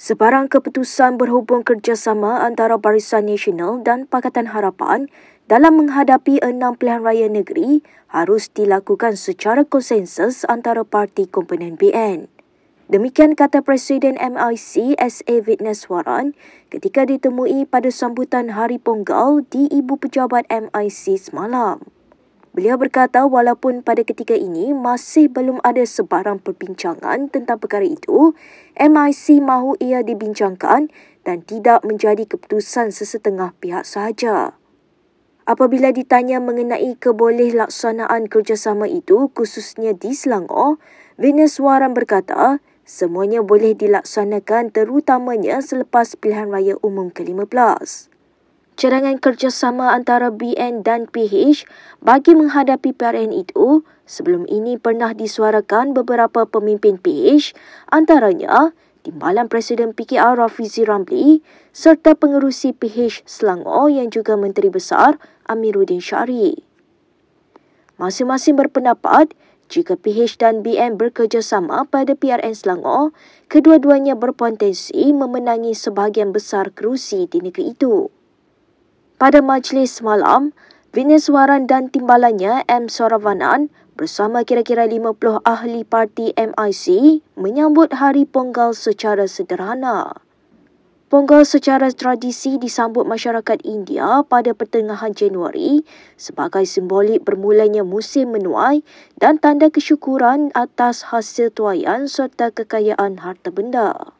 Sebarang keputusan berhubung kerjasama antara Barisan Nasional dan Pakatan Harapan dalam menghadapi enam pilihan raya negeri harus dilakukan secara konsensus antara parti komponen BN. Demikian kata Presiden MIC SA Vidneswaran ketika ditemui pada sambutan Hari Ponggal di Ibu Pejabat MIC semalam. Beliau berkata walaupun pada ketika ini masih belum ada sebarang perbincangan tentang perkara itu, MIC mahu ia dibincangkan dan tidak menjadi keputusan sesetengah pihak sahaja. Apabila ditanya mengenai keboleh laksanaan kerjasama itu khususnya di Selangor, Venus Waran berkata semuanya boleh dilaksanakan terutamanya selepas pilihan raya umum ke-15 cadangan kerjasama antara BN dan PH bagi menghadapi PRN itu sebelum ini pernah disuarakan beberapa pemimpin PH antaranya Timbalan Presiden PKR Rafizi Ramli serta pengerusi PH Selangor yang juga Menteri Besar Amiruddin Syari. Masing-masing berpendapat jika PH dan BN bekerjasama pada PRN Selangor, kedua-duanya berpotensi memenangi sebahagian besar kerusi di negeri itu. Pada majlis malam, Vineswaran dan timbalannya M. Soravanan bersama kira-kira 50 ahli parti MIC menyambut Hari Ponggal secara sederhana. Ponggal secara tradisi disambut masyarakat India pada pertengahan Januari sebagai simbolik bermulanya musim menuai dan tanda kesyukuran atas hasil tuayan serta kekayaan harta benda.